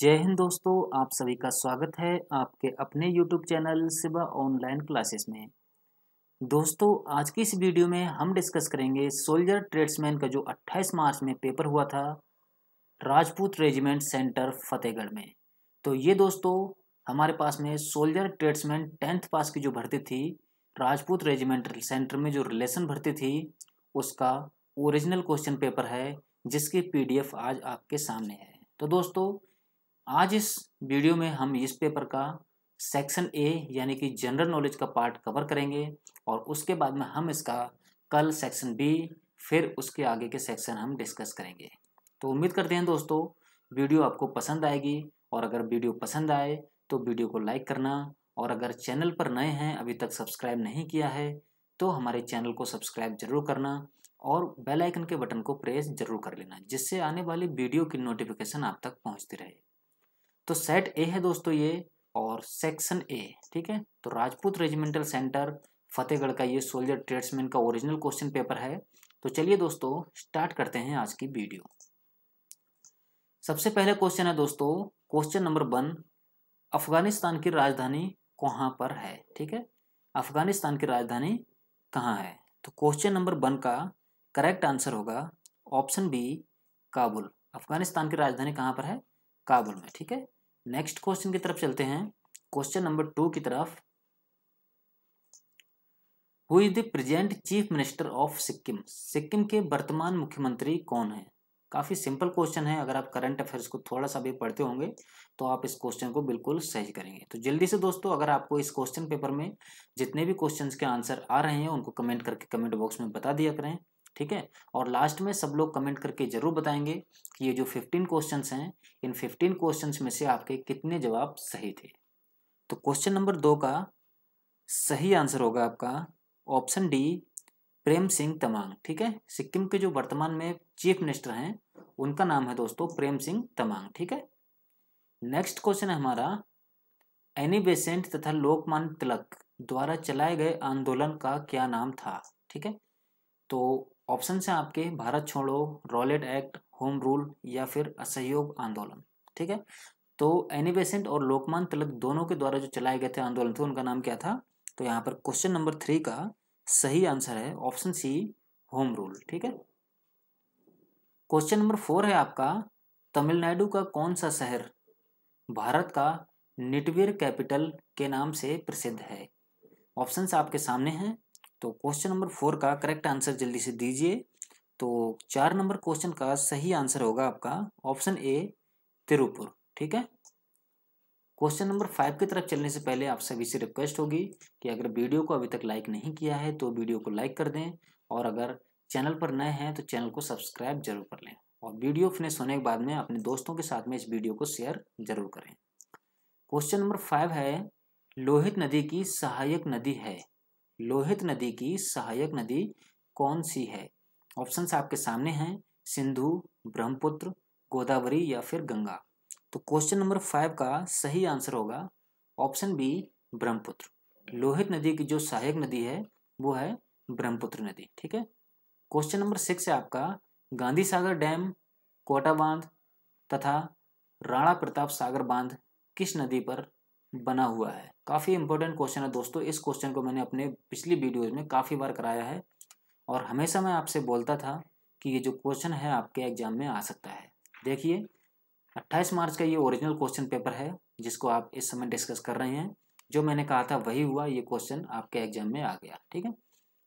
जय हिंद दोस्तों आप सभी का स्वागत है आपके अपने YouTube channel Siba online classes में दोस्तों आज की इस वीडियो में हम डिस्कस करेंगे सोल्जर ट्रेड्समैन का जो 28 मार्च में पेपर हुआ था राजपूत रेजिमेंट सेंटर फतेहगढ़ में तो ये दोस्तों हमारे पास में सोल्जर ट्रेड्समैन टेंथ पास की जो भर्ती थी राजपूत रेजिमेंट सेंटर में जो रिलेशन भर्ती थी उसका ओरिजिनल क्वेश्चन पेपर है जिसकी पीडीएफ आज आपके सामने है तो दोस्तों आज इस वीडियो में हम इस पेपर का सेक्शन ए यानी कि जनरल नॉलेज का पार्ट कवर करेंगे और उसके बाद में हम इसका कल सेक्शन बी फिर उसके आगे के सेक्शन हम डिस्कस करेंगे तो उम्मीद करते हैं दोस्तों वीडियो आपको पसंद आएगी और अगर वीडियो पसंद आए तो वीडियो को लाइक करना और अगर चैनल पर नए हैं अभी तक सब्सक्राइब नहीं किया है तो हमारे चैनल को सब्सक्राइब जरूर करना और बेल आइकन के बटन को प्रेस जरूर कर लेना जिससे आने वाली वीडियो की नोटिफिकेशन आप तक पहुंचती रहे तो सेट ए है दोस्तों ये और सेक्शन ए ठीक है तो राजपूत रेजिमेंटल सेंटर फतेहगढ़ का ये सोल्जर ट्रेड्समैन का ओरिजिनल क्वेश्चन पेपर है तो चलिए दोस्तों स्टार्ट करते हैं आज की वीडियो सबसे पहला क्वेश्चन है दोस्तों क्वेश्चन नंबर वन अफगानिस्तान की राजधानी कहाँ पर है ठीक है अफगानिस्तान की राजधानी कहाँ है तो क्वेश्चन नंबर वन का करेक्ट आंसर होगा ऑप्शन बी काबुल अफगानिस्तान की राजधानी कहाँ पर है काबुल में ठीक है नेक्स्ट क्वेश्चन की तरफ चलते हैं क्वेश्चन नंबर टू की तरफ who is the present chief minister of Sikkim Sikkim के वर्तमान मुख्यमंत्री कौन है काफ़ी सिंपल क्वेश्चन है अगर आप करंट अफेयर्स को थोड़ा सा भी पढ़ते होंगे तो आप इस क्वेश्चन को बिल्कुल सही करेंगे तो जल्दी से दोस्तों अगर आपको इस क्वेश्चन पेपर में जितने भी क्वेश्चन के आंसर आ रहे हैं उनको कमेंट करके कमेंट बॉक्स में बता दिया करें ठीक है और लास्ट में सब लोग कमेंट करके जरूर बताएंगे कि ये जो फिफ्टीन क्वेश्चन हैं इन फिफ्टीन क्वेश्चन में से आपके कितने जवाब सही थे तो क्वेश्चन नंबर दो का सही आंसर होगा आपका ऑप्शन डी प्रेम सिंह तमांग ठीक है सिक्किम के जो वर्तमान में चीफ मिनिस्टर हैं उनका नाम है दोस्तों प्रेम सिंह तमांग ठीक है नेक्स्ट क्वेश्चन है हमारा एनी बेसेंट तथा लोकमान तिलक द्वारा चलाए गए आंदोलन का क्या नाम था ठीक है तो ऑप्शन है आपके भारत छोड़ो रॉलेट एक्ट होम रूल या फिर असहयोग आंदोलन ठीक है तो एनी बेसेंट और लोकमान तिलक दोनों के द्वारा जो चलाए गए थे आंदोलन थे उनका नाम क्या था तो यहाँ पर क्वेश्चन नंबर थ्री का सही आंसर है ऑप्शन सी होम रूल ठीक है क्वेश्चन नंबर फोर है आपका तमिलनाडु का कौन सा शहर भारत का निटवीर कैपिटल के नाम से प्रसिद्ध है ऑप्शंस आपके सामने हैं तो क्वेश्चन नंबर फोर का करेक्ट आंसर जल्दी से दीजिए तो चार नंबर क्वेश्चन का सही आंसर होगा आपका ऑप्शन ए तिरुपुर ठीक है क्वेश्चन नंबर फाइव की तरफ चलने से पहले आप सभी से रिक्वेस्ट होगी कि अगर वीडियो को अभी तक लाइक नहीं किया है तो वीडियो को लाइक कर दें और अगर चैनल पर नए हैं तो चैनल को सब्सक्राइब जरूर कर लें और वीडियो फिनिश होने के बाद में अपने दोस्तों के साथ में इस वीडियो को शेयर जरूर करें क्वेश्चन नंबर फाइव है लोहित नदी की सहायक नदी है लोहित नदी की सहायक नदी कौन सी है ऑप्शंस आपके सामने हैं सिंधु ब्रह्मपुत्र गोदावरी या फिर गंगा तो क्वेश्चन नंबर फाइव का सही आंसर होगा ऑप्शन बी ब्रह्मपुत्र लोहित नदी की जो सहायक नदी है वो है ब्रह्मपुत्र नदी ठीक है क्वेश्चन नंबर सिक्स है आपका गांधी सागर डैम कोटा बांध तथा राणा प्रताप सागर बांध किस नदी पर बना हुआ है काफ़ी इंपॉर्टेंट क्वेश्चन है दोस्तों इस क्वेश्चन को मैंने अपने पिछली वीडियोज में काफ़ी बार कराया है और हमेशा मैं आपसे बोलता था कि ये जो क्वेश्चन है आपके एग्जाम में आ सकता है देखिए 28 मार्च का ये ओरिजिनल क्वेश्चन पेपर है जिसको आप इस समय डिस्कस कर रहे हैं जो मैंने कहा था वही हुआ ये क्वेश्चन आपके एग्जाम में आ गया ठीक है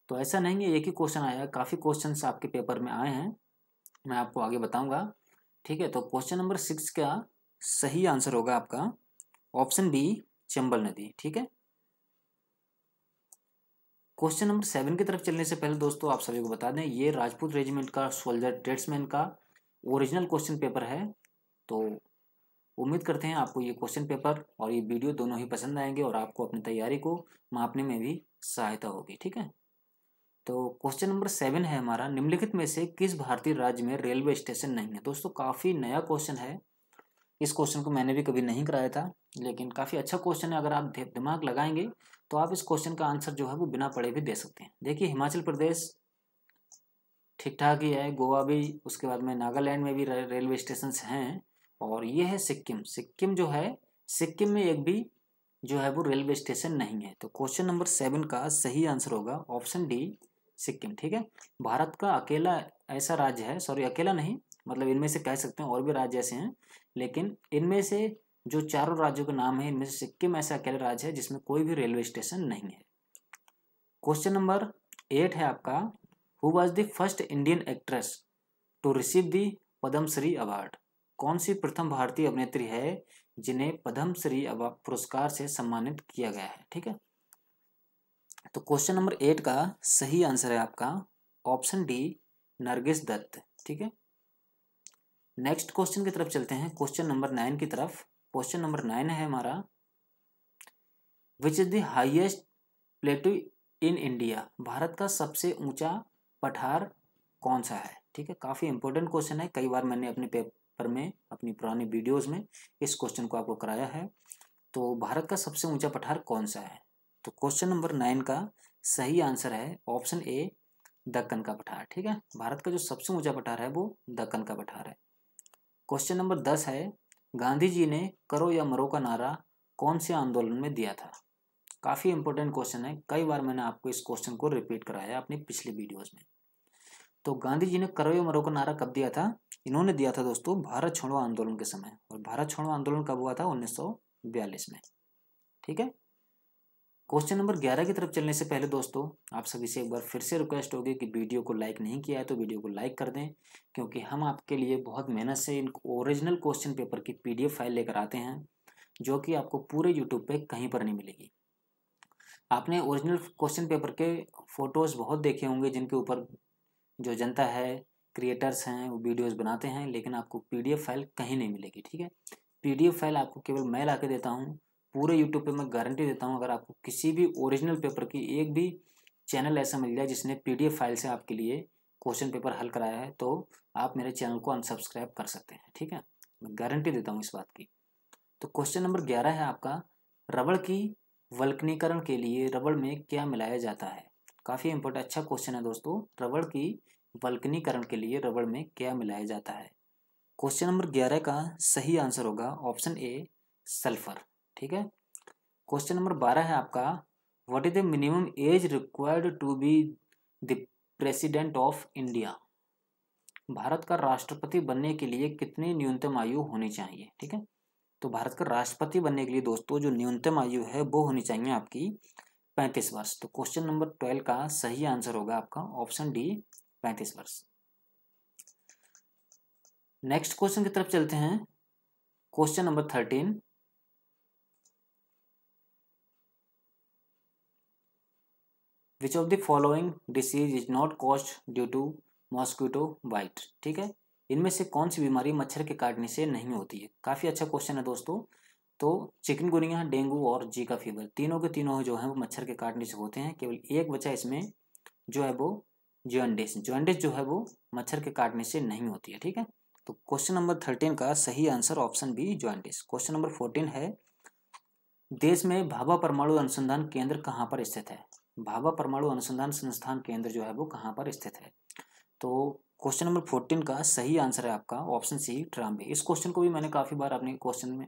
तो ऐसा नहीं है एक ही क्वेश्चन आया काफ़ी क्वेश्चन आपके पेपर में आए हैं मैं आपको आगे बताऊँगा ठीक है तो क्वेश्चन नंबर सिक्स का सही आंसर होगा आपका ऑप्शन बी चंबल नदी ठीक है क्वेश्चन नंबर सेवन की तरफ चलने से पहले दोस्तों आप सभी को बता दें ये राजपूत रेजिमेंट का सोल्जर ट्रेड्समैन का ओरिजिनल क्वेश्चन पेपर है तो उम्मीद करते हैं आपको ये क्वेश्चन पेपर और ये वीडियो दोनों ही पसंद आएंगे और आपको अपनी तैयारी को मापने में भी सहायता होगी ठीक है तो क्वेश्चन नंबर सेवन है हमारा निम्नलिखित में से किस भारतीय राज्य में रेलवे स्टेशन नहीं है दोस्तों काफ़ी नया क्वेश्चन है इस क्वेश्चन को मैंने भी कभी नहीं कराया था लेकिन काफ़ी अच्छा क्वेश्चन है अगर आप दिमाग लगाएंगे तो आप इस क्वेश्चन का आंसर जो है वो बिना पढ़े भी दे सकते हैं देखिए हिमाचल प्रदेश ठीक ठाक ही है गोवा भी उसके बाद में नागालैंड में भी रेलवे स्टेशन हैं और ये है सिक्किम सिक्किम जो है सिक्किम में एक भी जो है वो रेलवे स्टेशन नहीं है तो क्वेश्चन नंबर सेवन का सही आंसर होगा ऑप्शन डी सिक्किम ठीक है भारत का अकेला ऐसा राज्य है सॉरी अकेला नहीं मतलब इनमें से कह सकते हैं और भी राज्य ऐसे हैं लेकिन इनमें से जो चारों राज्यों के नाम है इनमें से सिक्किम ऐसा अकेले राज्य है जिसमें कोई भी रेलवे स्टेशन नहीं है क्वेश्चन नंबर एट है आपका who was the first Indian actress to receive the Padmashri award कौन सी प्रथम भारतीय अभिनेत्री है जिन्हें पद्मश्री पुरस्कार से सम्मानित किया गया है ठीक है तो क्वेश्चन नंबर एट का सही आंसर है आपका ऑप्शन डी नरगिस दत्त ठीक है नेक्स्ट क्वेश्चन की तरफ चलते हैं क्वेश्चन नंबर नाइन की तरफ क्वेश्चन नंबर नाइन है हमारा which is the highest plateau in India Bharat का सबसे ऊंचा पठार कौन सा है ठीक है काफ़ी इंपॉर्टेंट क्वेश्चन है कई बार मैंने अपने पेपर में अपनी पुरानी वीडियोस में इस क्वेश्चन को आपको कराया है तो भारत का सबसे ऊंचा पठार कौन सा है तो क्वेश्चन नंबर नाइन का सही आंसर है ऑप्शन ए दक्कन का पठार ठीक है भारत का जो सबसे ऊंचा पठार है वो दक्कन का पठार है क्वेश्चन नंबर दस है गांधी जी ने करो या मरो का नारा कौन से आंदोलन में दिया था काफ़ी इंपॉर्टेंट क्वेश्चन है कई बार मैंने आपको इस क्वेश्चन को रिपीट कराया अपनी पिछली वीडियोज़ में तो गांधी जी ने करो या मरो का नारा कब दिया था इन्होंने दिया था दोस्तों भारत छोड़ो आंदोलन के समय और भारत छोड़ो आंदोलन कब हुआ था उन्नीस में ठीक है क्वेश्चन नंबर ग्यारह की तरफ चलने से पहले दोस्तों आप सभी से एक बार फिर से रिक्वेस्ट होगी कि वीडियो को लाइक नहीं किया है तो वीडियो को लाइक कर दें क्योंकि हम आपके लिए बहुत मेहनत से इन ओरिजिनल क्वेश्चन पेपर की पीडीएफ फाइल लेकर आते हैं जो कि आपको पूरे यूट्यूब पे कहीं पर नहीं मिलेगी आपने ओरिजिनल क्वेश्चन पेपर के फ़ोटोज़ बहुत देखे होंगे जिनके ऊपर जो जनता है क्रिएटर्स हैं वो वीडियोज़ बनाते हैं लेकिन आपको पी फाइल कहीं नहीं मिलेगी ठीक है पी फाइल आपको केवल मैं ला देता हूँ पूरे यूट्यूब पे मैं गारंटी देता हूँ अगर आपको किसी भी ओरिजिनल पेपर की एक भी चैनल ऐसा मिल जाए जिसने पी फाइल से आपके लिए क्वेश्चन पेपर हल कराया है तो आप मेरे चैनल को अनसब्सक्राइब कर सकते हैं ठीक है मैं गारंटी देता हूँ इस बात की तो क्वेश्चन नंबर ग्यारह है आपका रबड़ की वल्कनीकरण के लिए रबड़ में क्या मिलाया जाता है काफ़ी इम्पोर्टेंट अच्छा क्वेश्चन है दोस्तों रबड़ की वल्कनीकरण के लिए रबड़ में क्या मिलाया जाता है क्वेश्चन नंबर ग्यारह का सही आंसर होगा ऑप्शन ए सल्फर ठीक है क्वेश्चन नंबर बारह है आपका what is the minimum age required to be the president of India Bharat का राष्ट्रपति बनने के लिए कितनी न्यूनतम आयु होनी चाहिए ठीक है तो भारत का राष्ट्रपति बनने के लिए दोस्तों जो न्यूनतम आयु है वो होनी चाहिए आपकी पैंतीस वर्ष तो क्वेश्चन नंबर ट्वेल्व का सही आंसर होगा आपका ऑप्शन डी पैंतीस वर्ष नेक्स्ट क्वेश्चन की तरफ चलते हैं question number thirteen which of the following disease is not caused due to mosquito bite ठीक है इनमें से कौन सी बीमारी मच्छर के काटने से नहीं होती है काफ़ी अच्छा क्वेश्चन है दोस्तों तो चिकनगुनिया डेंगू और जीका फीवर तीनों के तीनों जो है वो मच्छर के काटने से होते हैं केवल एक बचा इसमें जो है वो ज्वाइंडिस ज्वाइंडिस जो है वो मच्छर के काटने से नहीं होती है ठीक है तो क्वेश्चन नंबर थर्टीन का सही आंसर ऑप्शन बी ज्वाइंटिस क्वेश्चन नंबर फोर्टीन है देश में भाभा परमाणु अनुसंधान केंद्र कहाँ पर स्थित है भाभा परमाणु अनुसंधान संस्थान केंद्र जो है वो कहाँ पर स्थित है तो क्वेश्चन नंबर फोर्टीन का सही आंसर है आपका ऑप्शन सी ट्राम्बे इस क्वेश्चन को भी मैंने काफ़ी बार अपने क्वेश्चन में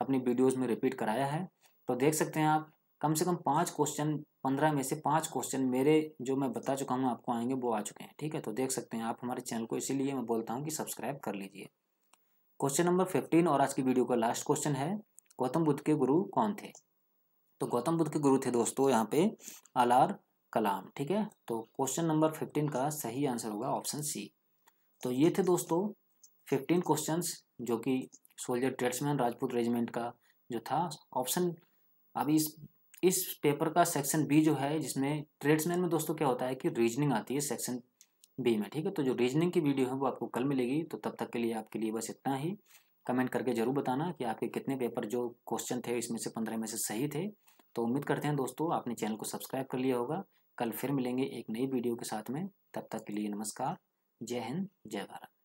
अपनी वीडियोस में रिपीट कराया है तो देख सकते हैं आप कम से कम पाँच क्वेश्चन पंद्रह में से पाँच क्वेश्चन मेरे जो मैं बता चुका हूँ आपको आएंगे वो आ चुके हैं ठीक है तो देख सकते हैं आप हमारे चैनल को इसीलिए मैं बोलता हूँ कि सब्सक्राइब कर लीजिए क्वेश्चन नंबर फिफ्टीन और आज की वीडियो का लास्ट क्वेश्चन है गौतम बुद्ध के गुरु कौन थे तो गौतम बुद्ध के गुरु थे दोस्तों यहाँ पे अल आर कलाम ठीक है तो क्वेश्चन नंबर फिफ्टीन का सही आंसर होगा ऑप्शन सी तो ये थे दोस्तों फिफ्टीन क्वेश्चंस जो कि सोल्जर ट्रेड्समैन राजपूत रेजिमेंट का जो था ऑप्शन अभी इस इस पेपर का सेक्शन बी जो है जिसमें ट्रेड्समैन में दोस्तों क्या होता है कि रीजनिंग आती है सेक्शन बी में ठीक है तो जो रीजनिंग की वीडियो है वो आपको कल मिलेगी तो तब तक के लिए आपके लिए बस इतना ही कमेंट करके ज़रूर बताना कि आपके कितने पेपर जो क्वेश्चन थे इसमें से पंद्रह में से सही थे तो उम्मीद करते हैं दोस्तों आपने चैनल को सब्सक्राइब कर लिया होगा कल फिर मिलेंगे एक नई वीडियो के साथ में तब तक के लिए नमस्कार जय हिंद जय भारत